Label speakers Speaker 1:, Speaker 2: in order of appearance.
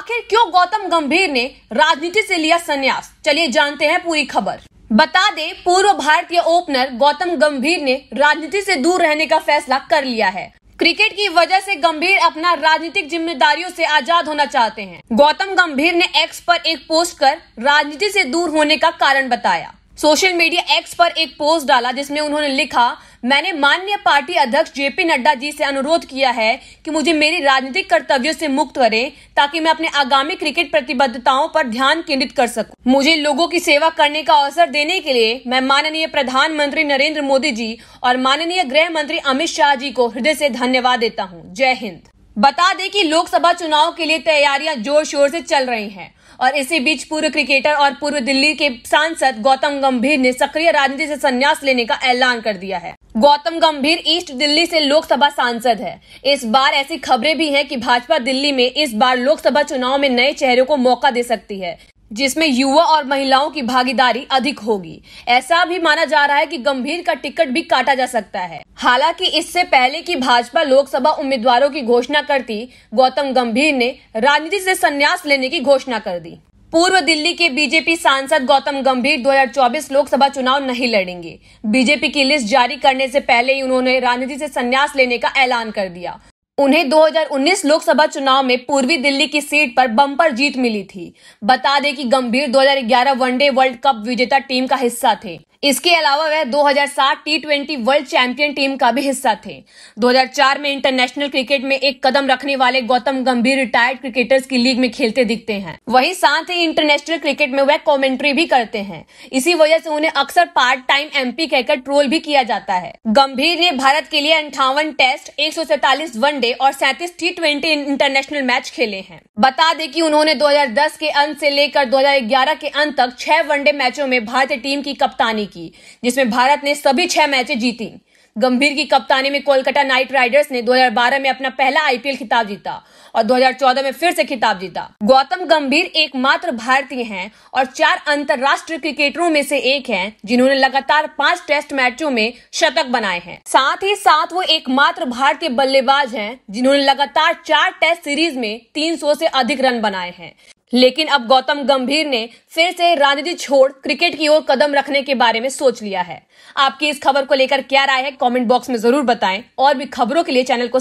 Speaker 1: आखिर क्यों गौतम गंभीर ने राजनीति से लिया संन्यास चलिए जानते हैं पूरी खबर बता दें पूर्व भारतीय ओपनर गौतम गंभीर ने राजनीति से दूर रहने का फैसला कर लिया है क्रिकेट की वजह से गंभीर अपना राजनीतिक जिम्मेदारियों से आजाद होना चाहते हैं गौतम गंभीर ने एक्स पर एक पोस्ट कर राजनीति से दूर होने का कारण बताया सोशल मीडिया एक्स पर एक पोस्ट डाला जिसमें उन्होंने लिखा मैंने माननीय पार्टी अध्यक्ष जेपी नड्डा जी से अनुरोध किया है कि मुझे मेरे राजनीतिक कर्तव्यों से मुक्त करें ताकि मैं अपने आगामी क्रिकेट प्रतिबद्धताओं पर ध्यान केंद्रित कर सकूं। मुझे लोगों की सेवा करने का अवसर देने के लिए मैं माननीय प्रधानमंत्री नरेंद्र मोदी जी और माननीय गृह मंत्री अमित शाह जी को हृदय से धन्यवाद देता हूँ जय हिंद बता दें कि लोकसभा चुनाव के लिए तैयारियां जोर शोर से चल रही हैं और इसी बीच पूर्व क्रिकेटर और पूर्व दिल्ली के सांसद गौतम गंभीर ने सक्रिय राजनीति से संन्यास लेने का ऐलान कर दिया है गौतम गंभीर ईस्ट दिल्ली से लोकसभा सांसद है इस बार ऐसी खबरें भी हैं कि भाजपा दिल्ली में इस बार लोकसभा चुनाव में नए चेहरों को मौका दे सकती है जिसमें युवा और महिलाओं की भागीदारी अधिक होगी ऐसा भी माना जा रहा है कि गंभीर का टिकट भी काटा जा सकता है हालांकि इससे पहले कि भाजपा लोकसभा उम्मीदवारों की घोषणा करती गौतम गंभीर ने राजनीति से संन्यास लेने की घोषणा कर दी पूर्व दिल्ली के बीजेपी सांसद गौतम गंभीर 2024 लोकसभा चुनाव नहीं लड़ेंगे बीजेपी की लिस्ट जारी करने से पहले ही उन्होंने राजनीति से संन्यास लेने का ऐलान कर दिया उन्हें 2019 लोकसभा चुनाव में पूर्वी दिल्ली की सीट पर बम्पर जीत मिली थी बता दें कि गंभीर 2011 वनडे वर्ल्ड कप विजेता टीम का हिस्सा थे इसके अलावा वह 2007 T twenty world champion team का भी हिस्सा थे 2004 में इंटरनेशनल क्रिकेट में एक कदम रखने वाले गौतम गंभीर रिटायर्ड क्रिकेटर्स की लीग में खेलते दिखते हैं वहीं साथ ही इंटरनेशनल क्रिकेट में वह कॉमेंट्री भी करते हैं इसी वजह से उन्हें अक्सर पार्ट टाइम एम कहकर ट्रोल भी किया जाता है गंभीर ने भारत के लिए अंठावन टेस्ट एक वनडे और सैंतीस टी इंटरनेशनल मैच खेले हैं बता दें कि उन्होंने 2010 के अंत से लेकर 2011 के अंत तक छह वनडे मैचों में भारतीय टीम की कप्तानी की जिसमें भारत ने सभी छह मैचें जीती गंभीर की कप्तानी में कोलकाता नाइट राइडर्स ने 2012 में अपना पहला आईपीएल खिताब जीता और 2014 में फिर से खिताब जीता गौतम गंभीर एकमात्र भारतीय हैं और चार अंतर्राष्ट्रीय क्रिकेटरों में से एक हैं जिन्होंने लगातार पांच टेस्ट मैचों में शतक बनाए हैं साथ ही साथ वो एकमात्र भारतीय बल्लेबाज हैं जिन्होंने लगातार चार टेस्ट सीरीज में 300 से अधिक रन बनाए हैं लेकिन अब गौतम गंभीर ने फिर से राजनीति छोड़ क्रिकेट की ओर कदम रखने के बारे में सोच लिया है आपकी इस खबर को लेकर क्या राय है कमेंट बॉक्स में जरूर बताएं और भी खबरों के लिए चैनल को